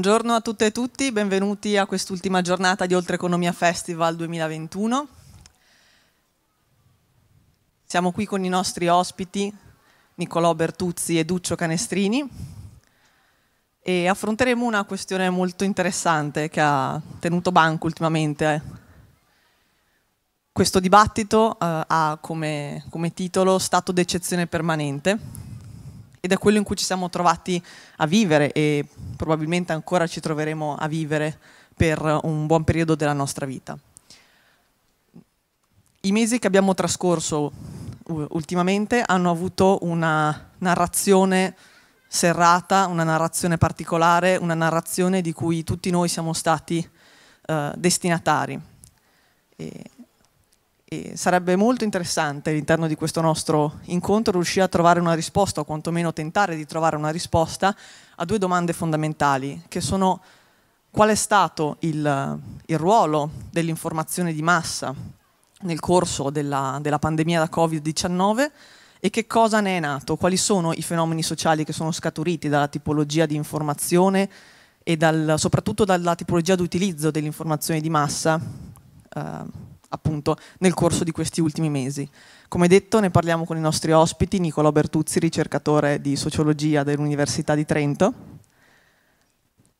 Buongiorno a tutte e tutti, benvenuti a quest'ultima giornata di Oltre Economia Festival 2021. Siamo qui con i nostri ospiti Niccolò Bertuzzi e Duccio Canestrini e affronteremo una questione molto interessante che ha tenuto banco ultimamente. Questo dibattito eh, ha come, come titolo Stato d'eccezione permanente ed è quello in cui ci siamo trovati a vivere e probabilmente ancora ci troveremo a vivere per un buon periodo della nostra vita. I mesi che abbiamo trascorso ultimamente hanno avuto una narrazione serrata, una narrazione particolare, una narrazione di cui tutti noi siamo stati eh, destinatari. E e sarebbe molto interessante all'interno di questo nostro incontro riuscire a trovare una risposta, o quantomeno tentare di trovare una risposta, a due domande fondamentali, che sono qual è stato il, il ruolo dell'informazione di massa nel corso della, della pandemia da Covid-19 e che cosa ne è nato, quali sono i fenomeni sociali che sono scaturiti dalla tipologia di informazione e dal, soprattutto dalla tipologia di utilizzo dell'informazione di massa. Eh, appunto nel corso di questi ultimi mesi. Come detto ne parliamo con i nostri ospiti, Nicolò Bertuzzi, ricercatore di sociologia dell'Università di Trento,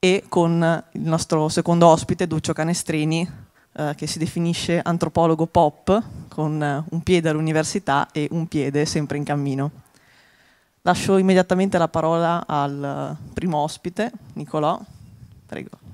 e con il nostro secondo ospite, Duccio Canestrini, eh, che si definisce antropologo pop, con eh, un piede all'università e un piede sempre in cammino. Lascio immediatamente la parola al eh, primo ospite, Nicolò. Prego.